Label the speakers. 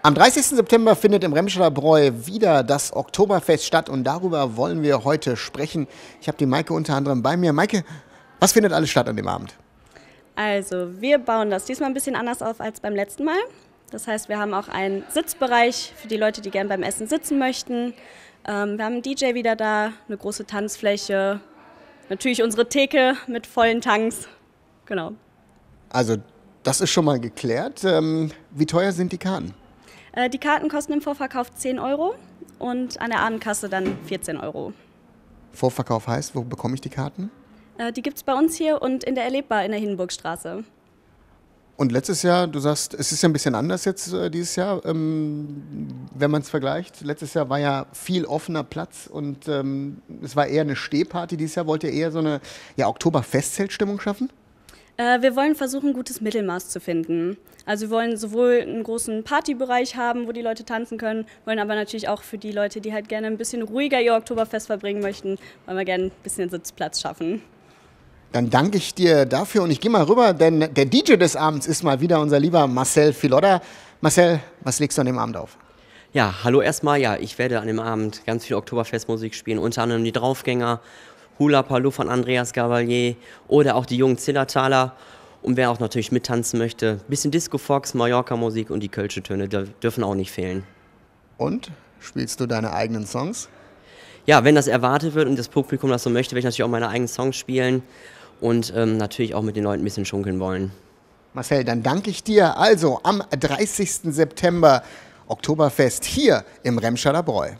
Speaker 1: Am 30. September findet im Remscherer Bräu wieder das Oktoberfest statt und darüber wollen wir heute sprechen. Ich habe die Maike unter anderem bei mir. Maike, was findet alles statt an dem Abend?
Speaker 2: Also, wir bauen das diesmal ein bisschen anders auf als beim letzten Mal. Das heißt, wir haben auch einen Sitzbereich für die Leute, die gern beim Essen sitzen möchten. Ähm, wir haben einen DJ wieder da, eine große Tanzfläche, natürlich unsere Theke mit vollen Tanks. Genau.
Speaker 1: Also, das ist schon mal geklärt. Ähm, wie teuer sind die Karten?
Speaker 2: Äh, die Karten kosten im Vorverkauf 10 Euro und an der Abendkasse dann 14 Euro.
Speaker 1: Vorverkauf heißt, wo bekomme ich die Karten?
Speaker 2: Äh, die gibt es bei uns hier und in der Erlebbar in der Hindenburgstraße.
Speaker 1: Und letztes Jahr, du sagst, es ist ja ein bisschen anders jetzt äh, dieses Jahr, ähm, wenn man es vergleicht. Letztes Jahr war ja viel offener Platz und ähm, es war eher eine Stehparty. Dieses Jahr wollt ihr eher so eine ja, oktober schaffen?
Speaker 2: Äh, wir wollen versuchen, ein gutes Mittelmaß zu finden. Also wir wollen sowohl einen großen Partybereich haben, wo die Leute tanzen können, wollen aber natürlich auch für die Leute, die halt gerne ein bisschen ruhiger ihr Oktoberfest verbringen möchten, wollen wir gerne ein bisschen Sitzplatz schaffen.
Speaker 1: Dann danke ich dir dafür und ich gehe mal rüber, denn der DJ des Abends ist mal wieder unser lieber Marcel Filodder. Marcel, was legst du an dem Abend auf?
Speaker 3: Ja, hallo erstmal. Ja, ich werde an dem Abend ganz viel Oktoberfestmusik spielen, unter anderem die Draufgänger, Hula Paloo von Andreas Gavalier oder auch die jungen Zillertaler. Und wer auch natürlich mittanzen möchte, bisschen Disco Fox, Mallorca-Musik und die Kölsche Töne dürfen auch nicht fehlen.
Speaker 1: Und spielst du deine eigenen Songs?
Speaker 3: Ja, wenn das erwartet wird und das Publikum das so möchte, werde ich natürlich auch meine eigenen Songs spielen und ähm, natürlich auch mit den Leuten ein bisschen schunkeln wollen.
Speaker 1: Marcel, dann danke ich dir. Also am 30. September Oktoberfest hier im Remschader Bräu.